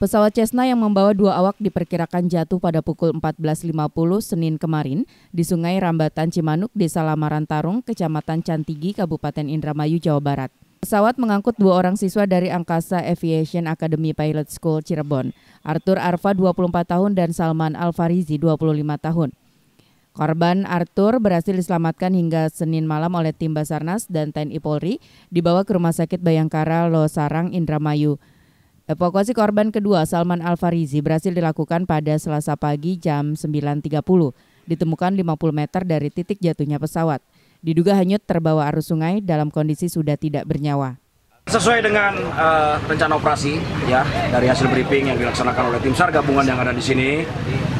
Pesawat Cessna yang membawa dua awak diperkirakan jatuh pada pukul 14.50 Senin kemarin di Sungai Rambatan Cimanuk, Desa Lamaran Tarung, Kecamatan Cantigi, Kabupaten Indramayu, Jawa Barat. Pesawat mengangkut dua orang siswa dari Angkasa Aviation Academy Pilot School Cirebon, Arthur Arfa 24 tahun dan Salman Alfarizi 25 tahun. Korban Arthur berhasil diselamatkan hingga Senin malam oleh tim Basarnas dan TNI Polri dibawa ke Rumah Sakit Bayangkara Losarang Indramayu. Evakuasi korban kedua Salman Al-Farizi berhasil dilakukan pada selasa pagi jam 9.30. Ditemukan 50 meter dari titik jatuhnya pesawat. Diduga hanyut terbawa arus sungai dalam kondisi sudah tidak bernyawa. Sesuai dengan uh, rencana operasi ya dari hasil briefing yang dilaksanakan oleh tim SAR gabungan yang ada di sini,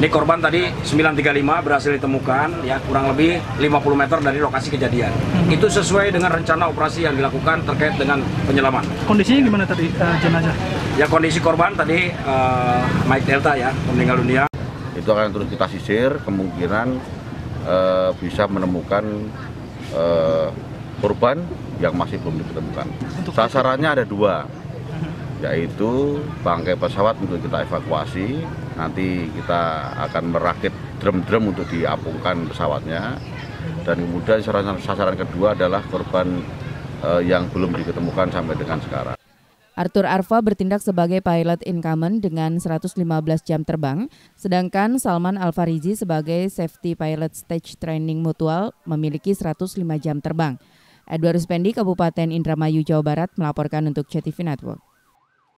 ini korban tadi 935 berhasil ditemukan ya kurang lebih 50 meter dari lokasi kejadian. Hmm. Itu sesuai dengan rencana operasi yang dilakukan terkait dengan penyelaman. Kondisinya gimana tadi uh, jenazah? Ya kondisi korban tadi uh, Mike Delta ya meninggal dunia. Itu akan terus kita sisir kemungkinan uh, bisa menemukan uh, korban yang masih belum ditemukan. Sasarannya ada dua, yaitu bangkai pesawat untuk kita evakuasi. Nanti kita akan merakit drum-drum untuk diapungkan pesawatnya. Dan kemudian sasaran, sasaran kedua adalah korban eh, yang belum diketemukan sampai dengan sekarang. Arthur Arfa bertindak sebagai pilot incumbent dengan 115 jam terbang, sedangkan Salman Alfarizi sebagai safety pilot stage training mutual memiliki 105 jam terbang. Edward Spendi, Kabupaten Indramayu, Jawa Barat melaporkan untuk CTV Network.